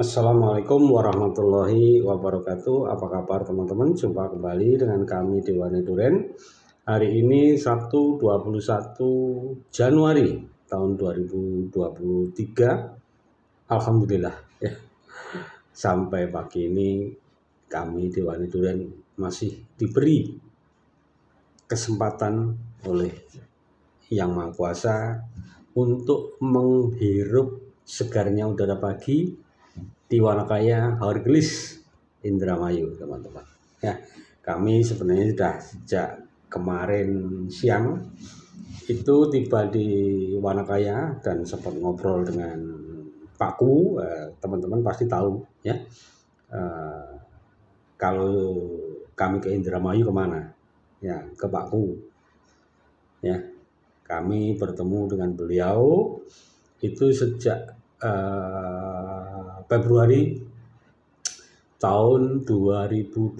Assalamualaikum warahmatullahi wabarakatuh. Apa kabar teman-teman? Jumpa kembali dengan kami di Duren. Hari ini Sabtu 21 Januari tahun 2023. Alhamdulillah ya. Sampai pagi ini kami di Duren masih diberi kesempatan oleh Yang Maha Kuasa untuk menghirup segarnya udara pagi di Wanakaya, Horgelis Indramayu teman-teman ya kami sebenarnya sudah sejak kemarin siang itu tiba di Wanakaya dan sempat ngobrol dengan Pak Ku eh, teman-teman eh, pasti tahu ya eh, kalau kami ke Indramayu kemana ya ke Pak Ku ya kami bertemu dengan beliau itu sejak eh, Februari tahun 2022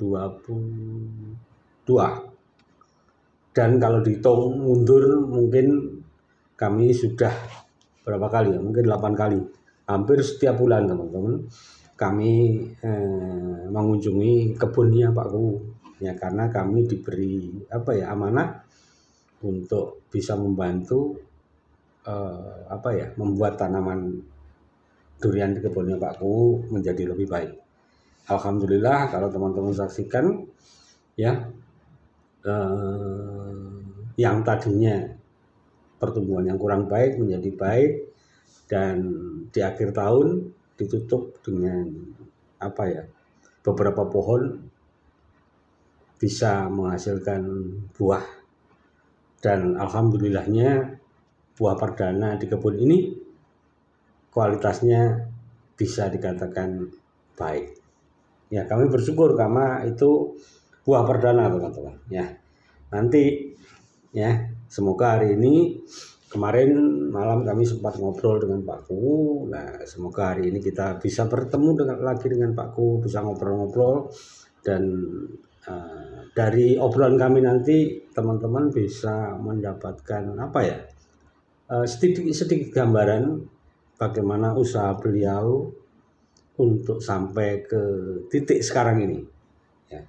dan kalau dihitung mundur mungkin kami sudah berapa kali ya mungkin 8 kali hampir setiap bulan teman-teman kami eh, mengunjungi kebunnya Pak Ku. ya karena kami diberi apa ya amanah untuk bisa membantu eh, apa ya membuat tanaman durian di kebunnya Pakku menjadi lebih baik. Alhamdulillah kalau teman-teman saksikan ya eh, yang tadinya pertumbuhan yang kurang baik menjadi baik dan di akhir tahun ditutup dengan apa ya beberapa pohon bisa menghasilkan buah dan alhamdulillahnya buah perdana di kebun ini kualitasnya bisa dikatakan baik. Ya, kami bersyukur karena itu buah perdana, teman-teman. Ya. Nanti ya, semoga hari ini kemarin malam kami sempat ngobrol dengan Pak Ku. Nah, semoga hari ini kita bisa bertemu dengan lagi dengan Pak Ku, bisa ngobrol-ngobrol dan uh, dari obrolan kami nanti teman-teman bisa mendapatkan apa ya? Eh, sedikit sedikit gambaran bagaimana usaha beliau untuk sampai ke titik sekarang ini ya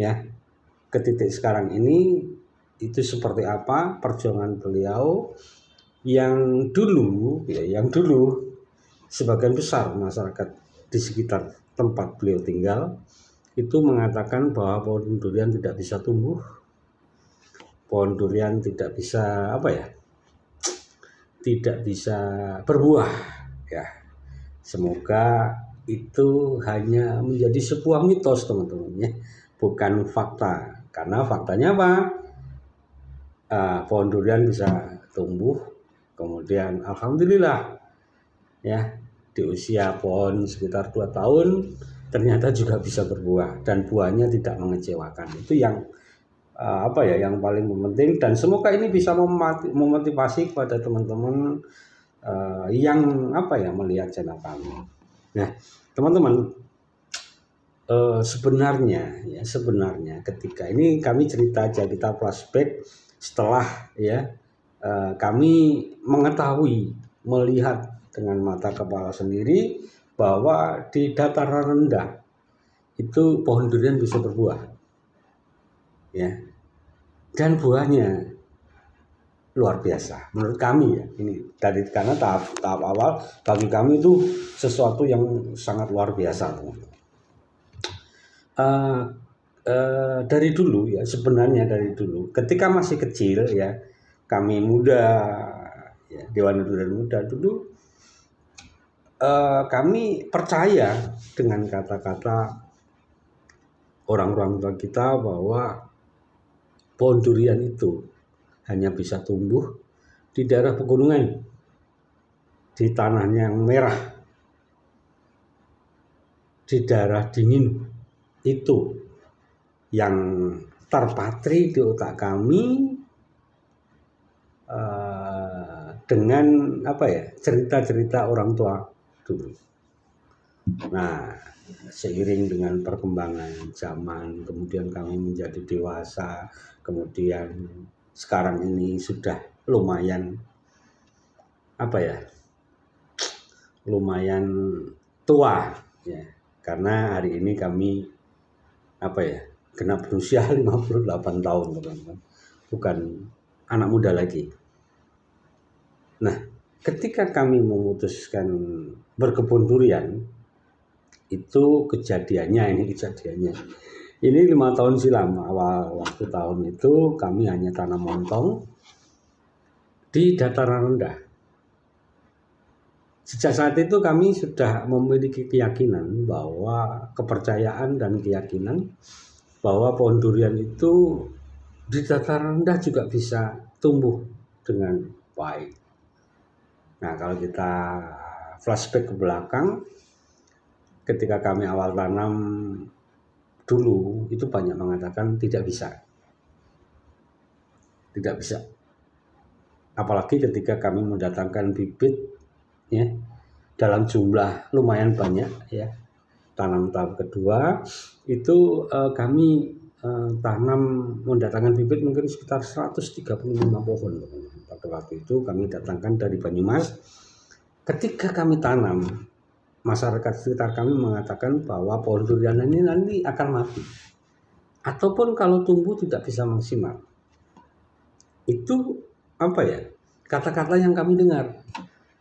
ya ke titik sekarang ini itu seperti apa perjuangan beliau yang dulu ya yang dulu sebagian besar masyarakat di sekitar tempat beliau tinggal itu mengatakan bahwa pohon durian tidak bisa tumbuh pohon durian tidak bisa apa ya tidak bisa berbuah ya semoga itu hanya menjadi sebuah mitos teman-teman ya bukan fakta karena faktanya apa uh, pohon durian bisa tumbuh kemudian alhamdulillah ya di usia pohon sekitar 2 tahun ternyata juga bisa berbuah dan buahnya tidak mengecewakan itu yang Eh, apa ya yang paling penting dan semoga ini bisa memotivasi kepada teman-teman uh, yang apa ya melihat channel kami. Nah, teman-teman uh, sebenarnya ya sebenarnya ketika ini kami cerita aja kita flashback setelah ya uh, kami mengetahui melihat dengan mata kepala sendiri bahwa di dataran rendah itu pohon durian bisa berbuah. Ya, dan buahnya luar biasa menurut kami ya ini dari karena tahap tahap awal bagi kami itu sesuatu yang sangat luar biasa uh, uh, dari dulu ya sebenarnya dari dulu ketika masih kecil ya kami muda ya, dewan itu dan muda dulu uh, kami percaya dengan kata-kata orang-orang tua kita bahwa pohon durian itu hanya bisa tumbuh di daerah pegunungan, di tanahnya yang merah, di daerah dingin itu yang terpatri di otak kami uh, dengan apa ya cerita-cerita orang tua dulu. Nah, seiring dengan perkembangan zaman, kemudian kami menjadi dewasa, kemudian sekarang ini sudah lumayan apa ya? lumayan tua ya. Karena hari ini kami apa ya? kena berusia 58 tahun, teman-teman. Bukan anak muda lagi. Nah, ketika kami memutuskan berkebun durian, itu kejadiannya ini kejadiannya ini lima tahun silam awal waktu tahun itu kami hanya tanam montong di dataran rendah sejak saat itu kami sudah memiliki keyakinan bahwa kepercayaan dan keyakinan bahwa pohon durian itu di dataran rendah juga bisa tumbuh dengan baik. Nah, kalau kita flashback ke belakang, ketika kami awal tanam dulu itu banyak mengatakan tidak bisa. Tidak bisa. Apalagi ketika kami mendatangkan bibit ya dalam jumlah lumayan banyak ya. Tanam tahap kedua itu eh, kami eh, tanam mendatangkan bibit mungkin sekitar 135 pohon. Pada waktu itu kami datangkan dari Banyumas. Ketika kami tanam masyarakat sekitar kami mengatakan bahwa pohon durian ini nanti akan mati ataupun kalau tumbuh tidak bisa maksimal itu apa ya kata-kata yang kami dengar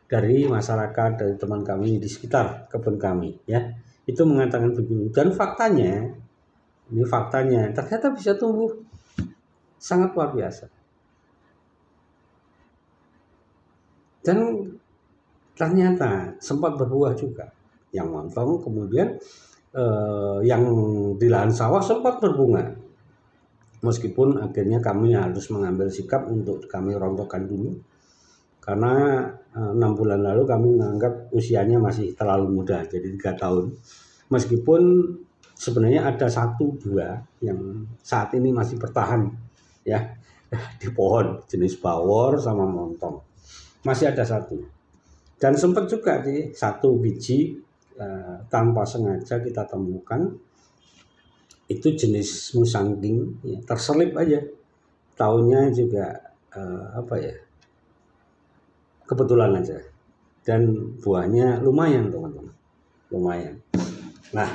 dari masyarakat dari teman kami di sekitar kebun kami ya itu mengatakan begitu dan faktanya ini faktanya ternyata bisa tumbuh sangat luar biasa dan ternyata sempat berbuah juga yang montong kemudian eh, yang di lahan sawah sempat berbunga meskipun akhirnya kami harus mengambil sikap untuk kami rontokkan dulu karena eh, enam bulan lalu kami menganggap usianya masih terlalu muda jadi tiga tahun meskipun sebenarnya ada satu dua yang saat ini masih bertahan ya di pohon jenis bawor sama montong masih ada satu dan sempat juga di satu biji eh, tanpa sengaja kita temukan itu jenis musangking ya, terselip aja. tahunya juga eh, apa ya? Kebetulan aja. Dan buahnya lumayan, teman-teman. Lumayan. Nah,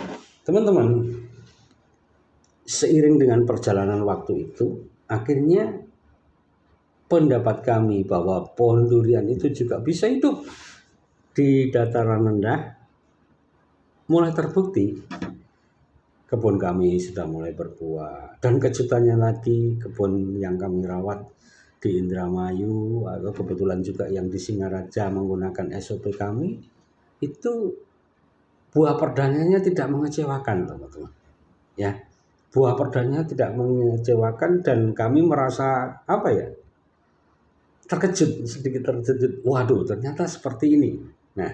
teman-teman, seiring dengan perjalanan waktu itu, akhirnya pendapat kami bahwa pohon durian itu juga bisa hidup di dataran rendah mulai terbukti kebun kami sudah mulai berbuah dan kejutannya lagi kebun yang kami rawat di Indramayu atau kebetulan juga yang di Singaraja menggunakan SOP kami itu buah perdananya tidak mengecewakan teman-teman ya buah perdananya tidak mengecewakan dan kami merasa apa ya terkejut sedikit terkejut waduh ternyata seperti ini Nah,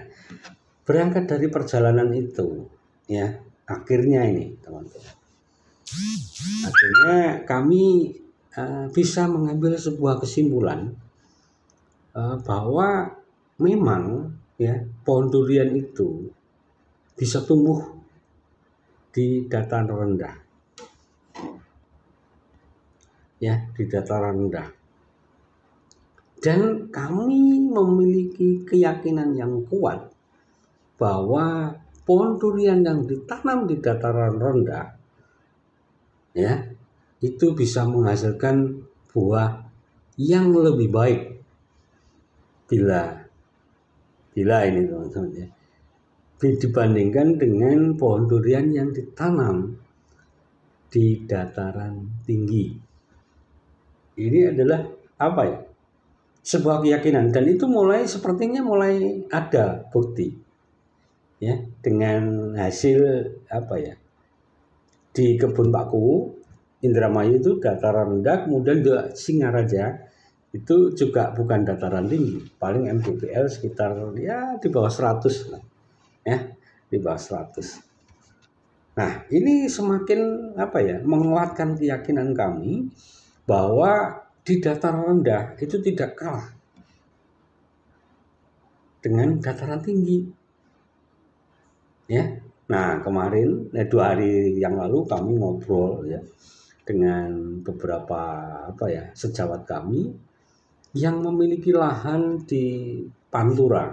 berangkat dari perjalanan itu, ya, akhirnya ini, teman-teman. Akhirnya kami uh, bisa mengambil sebuah kesimpulan uh, bahwa memang ya pohon durian itu bisa tumbuh di dataran rendah. Ya, di dataran rendah dan kami memiliki keyakinan yang kuat bahwa pohon durian yang ditanam di dataran rendah ya itu bisa menghasilkan buah yang lebih baik bila bila ini teman-teman ya dibandingkan dengan pohon durian yang ditanam di dataran tinggi ini adalah apa ya sebuah keyakinan dan itu mulai sepertinya mulai ada bukti ya dengan hasil apa ya di kebun Pakku Indramayu itu dataran rendah kemudian juga Singaraja itu juga bukan dataran tinggi paling MDPL sekitar ya di bawah 100 ya di bawah 100 nah ini semakin apa ya menguatkan keyakinan kami bahwa di dataran rendah itu tidak kalah dengan dataran tinggi. Ya. Nah, kemarin eh, dua hari yang lalu kami ngobrol ya dengan beberapa apa ya, sejawat kami yang memiliki lahan di Pantura,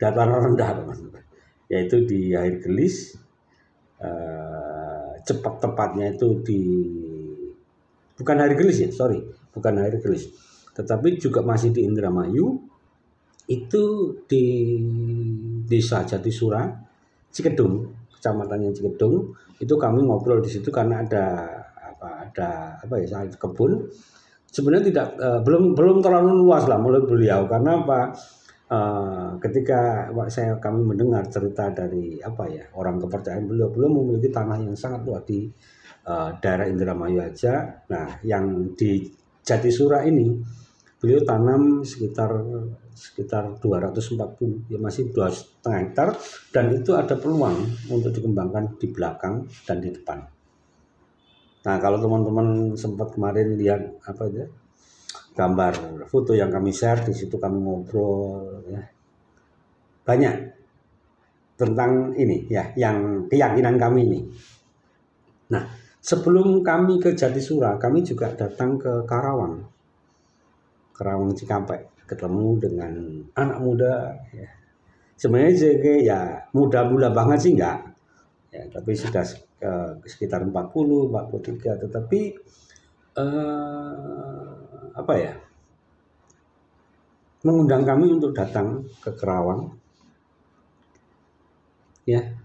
dataran rendah, teman-teman. Yaitu di air gelis eh, cepat tepatnya itu di bukan hari gelis ya, sorry bukan air keris tetapi juga masih di Indramayu itu di desa Jatisura Cikedung kecamatannya Cikedung itu kami ngobrol di situ karena ada apa ada apa ya sangat kebun sebenarnya tidak uh, belum belum terlalu luas lah mulai beliau karena apa uh, ketika saya kami mendengar cerita dari apa ya orang kepercayaan beliau beliau memiliki tanah yang sangat luas di uh, daerah Indramayu aja nah yang di Jatisura ini beliau tanam sekitar sekitar 240 ya masih dua setengah hektar dan itu ada peluang untuk dikembangkan di belakang dan di depan. Nah kalau teman-teman sempat kemarin lihat apa aja ya, gambar foto yang kami share di situ kami ngobrol ya banyak tentang ini ya yang keyakinan kami ini. Nah Sebelum kami ke Jatisura, kami juga datang ke Karawang. Karawang Cikampek, ketemu dengan anak muda. Ya. Sebenarnya JG ya muda-muda banget sih enggak. Ya, tapi sudah eh, sekitar 40, 43, tetapi eh, apa ya? mengundang kami untuk datang ke Karawang, Ya.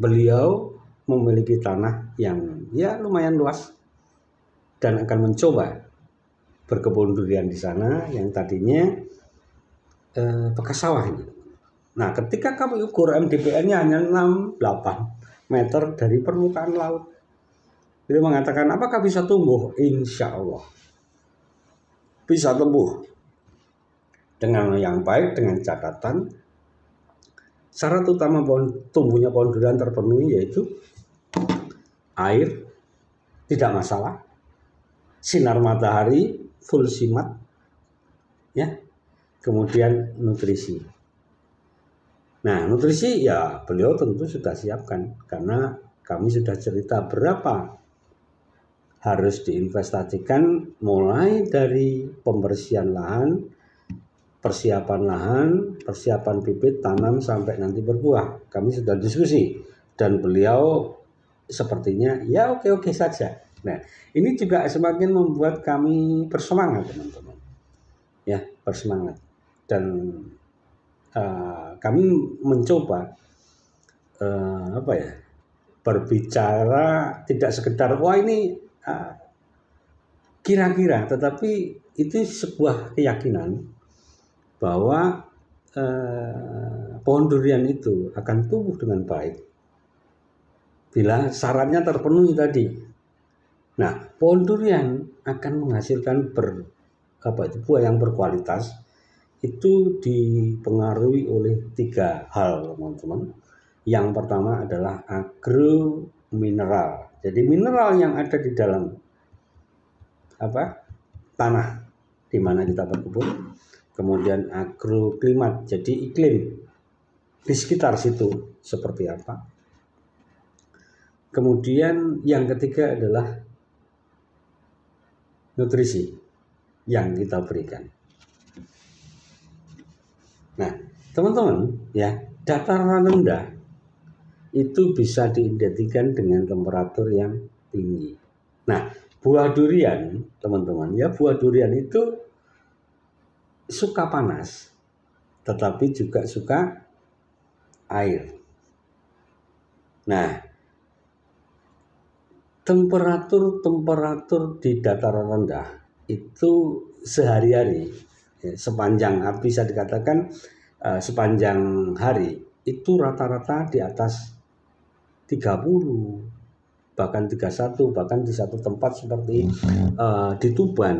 Beliau memiliki tanah yang ya lumayan luas dan akan mencoba berkebun durian di sana yang tadinya eh, bekas sawah ini. Nah, ketika kami ukur MDPN-nya hanya 68 meter dari permukaan laut. Dia mengatakan, apakah bisa tumbuh? Insya Allah. Bisa tumbuh. Dengan yang baik, dengan catatan, syarat utama pohon tumbuhnya pohon durian terpenuhi yaitu air tidak masalah, sinar matahari full simat, ya, kemudian nutrisi. Nah nutrisi ya beliau tentu sudah siapkan karena kami sudah cerita berapa harus diinvestasikan mulai dari pembersihan lahan, persiapan lahan, persiapan bibit tanam sampai nanti berbuah. Kami sudah diskusi dan beliau sepertinya ya oke-oke saja. Nah, ini juga semakin membuat kami bersemangat, teman-teman. Ya, bersemangat. Dan uh, kami mencoba uh, apa ya? berbicara tidak sekedar wah ini kira eh, kira-kira, tetapi itu sebuah keyakinan bahwa eh, pohon durian itu akan tumbuh dengan baik bila syaratnya terpenuhi tadi. Nah, pohon durian akan menghasilkan ber, apa itu, buah yang berkualitas itu dipengaruhi oleh tiga hal, teman-teman. Yang pertama adalah agro mineral. Jadi mineral yang ada di dalam apa? tanah di mana kita berkebun. agro klimat. jadi iklim di sekitar situ seperti apa. Kemudian yang ketiga adalah nutrisi yang kita berikan. Nah, teman-teman, ya, dataran rendah itu bisa diidentikan dengan temperatur yang tinggi. Nah, buah durian, teman-teman, ya, buah durian itu suka panas, tetapi juga suka air. Nah, temperatur-temperatur di dataran rendah itu sehari-hari ya, sepanjang ah, bisa dikatakan uh, sepanjang hari itu rata-rata di atas 30 bahkan 31 bahkan di satu tempat seperti uh, di Tuban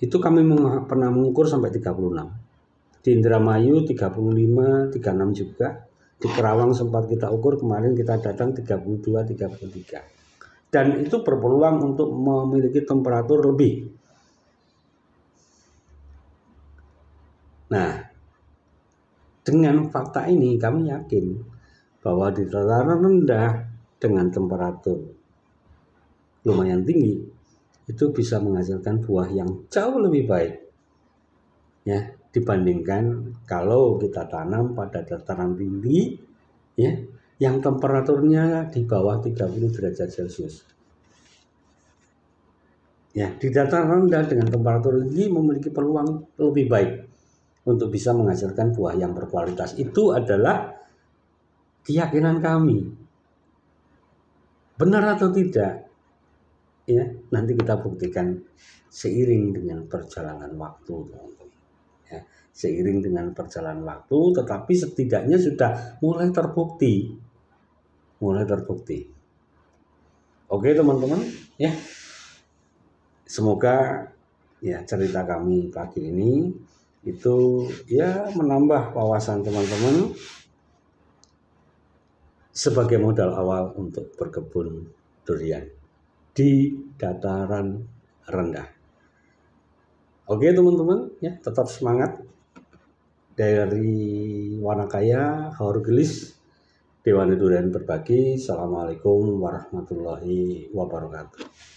itu kami pernah mengukur sampai 36 di Indramayu 35 36 juga di Kerawang sempat kita ukur kemarin kita datang 32 33 dan itu berpeluang untuk memiliki temperatur lebih nah dengan fakta ini kami yakin bahwa di dataran rendah dengan temperatur lumayan tinggi itu bisa menghasilkan buah yang jauh lebih baik ya dibandingkan kalau kita tanam pada dataran tinggi ya yang temperaturnya di bawah 30 derajat Celcius. Ya, di dataran rendah dengan temperatur tinggi memiliki peluang lebih baik untuk bisa menghasilkan buah yang berkualitas. Itu adalah keyakinan kami. Benar atau tidak? Ya, nanti kita buktikan seiring dengan perjalanan waktu ya, seiring dengan perjalanan waktu tetapi setidaknya sudah mulai terbukti mulai terbukti oke teman-teman ya semoga ya cerita kami pagi ini itu ya menambah wawasan teman-teman sebagai modal awal untuk berkebun durian di dataran rendah. Oke teman-teman, ya tetap semangat dari Wanakaya, Haur Gelis, Dewan Duren Berbagi. Assalamualaikum warahmatullahi wabarakatuh.